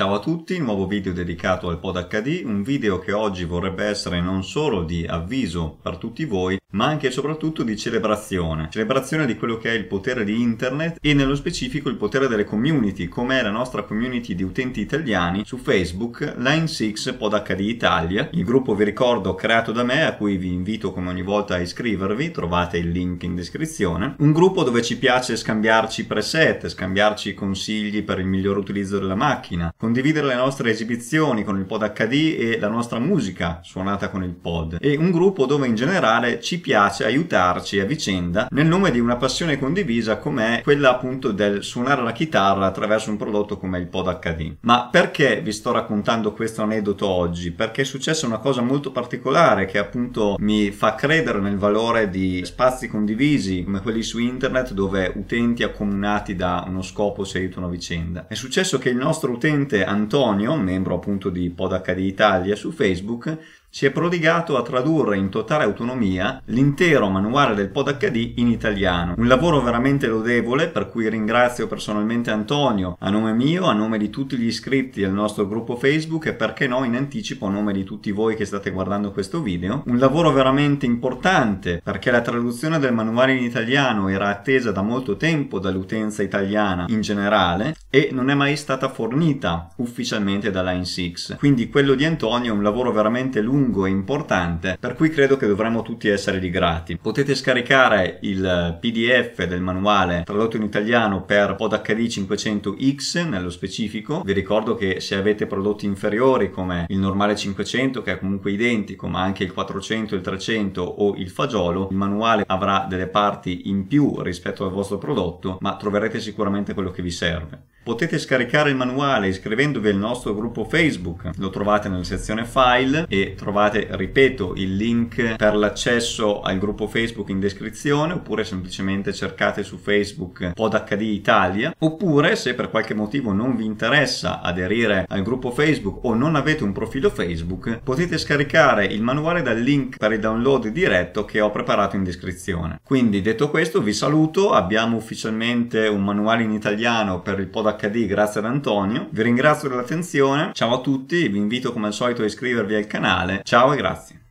Ciao a tutti, nuovo video dedicato al Pod HD, un video che oggi vorrebbe essere non solo di avviso per tutti voi, ma anche e soprattutto di celebrazione, celebrazione di quello che è il potere di internet e nello specifico il potere delle community, com'è la nostra community di utenti italiani su Facebook, Line6 Pod HD Italia, il gruppo vi ricordo creato da me a cui vi invito come ogni volta a iscrivervi, trovate il link in descrizione, un gruppo dove ci piace scambiarci preset, scambiarci consigli per il miglior utilizzo della macchina, condividere le nostre esibizioni con il pod HD e la nostra musica suonata con il pod e un gruppo dove in generale ci piace aiutarci a vicenda nel nome di una passione condivisa com'è quella appunto del suonare la chitarra attraverso un prodotto come il pod HD. Ma perché vi sto raccontando questo aneddoto oggi? Perché è successa una cosa molto particolare che appunto mi fa credere nel valore di spazi condivisi come quelli su internet dove utenti accomunati da uno scopo si aiutano a vicenda. È successo che il nostro utente Recentemente Antonio, membro appunto di PodHD Italia su Facebook, si è prodigato a tradurre in totale autonomia l'intero manuale del PodHD in italiano. Un lavoro veramente lodevole per cui ringrazio personalmente Antonio a nome mio, a nome di tutti gli iscritti al nostro gruppo Facebook e perché no in anticipo a nome di tutti voi che state guardando questo video. Un lavoro veramente importante perché la traduzione del manuale in italiano era attesa da molto tempo dall'utenza italiana in generale e non è mai stata fornita ufficialmente dalla Line 6. Quindi quello di Antonio è un lavoro veramente lungo e importante, per cui credo che dovremmo tutti essere di grati. Potete scaricare il PDF del manuale tradotto in italiano per Pod 500X nello specifico. Vi ricordo che se avete prodotti inferiori come il normale 500 che è comunque identico, ma anche il 400, il 300 o il fagiolo, il manuale avrà delle parti in più rispetto al vostro prodotto, ma troverete sicuramente quello che vi serve. Potete scaricare il manuale iscrivendovi al nostro gruppo Facebook, lo trovate nella sezione file e trovate, ripeto, il link per l'accesso al gruppo Facebook in descrizione oppure semplicemente cercate su Facebook PodHD Italia oppure se per qualche motivo non vi interessa aderire al gruppo Facebook o non avete un profilo Facebook potete scaricare il manuale dal link per il download diretto che ho preparato in descrizione. Quindi detto questo vi saluto, abbiamo ufficialmente un manuale in italiano per il PodHD HD, grazie ad Antonio. Vi ringrazio dell'attenzione, ciao a tutti, vi invito come al solito a iscrivervi al canale. Ciao e grazie.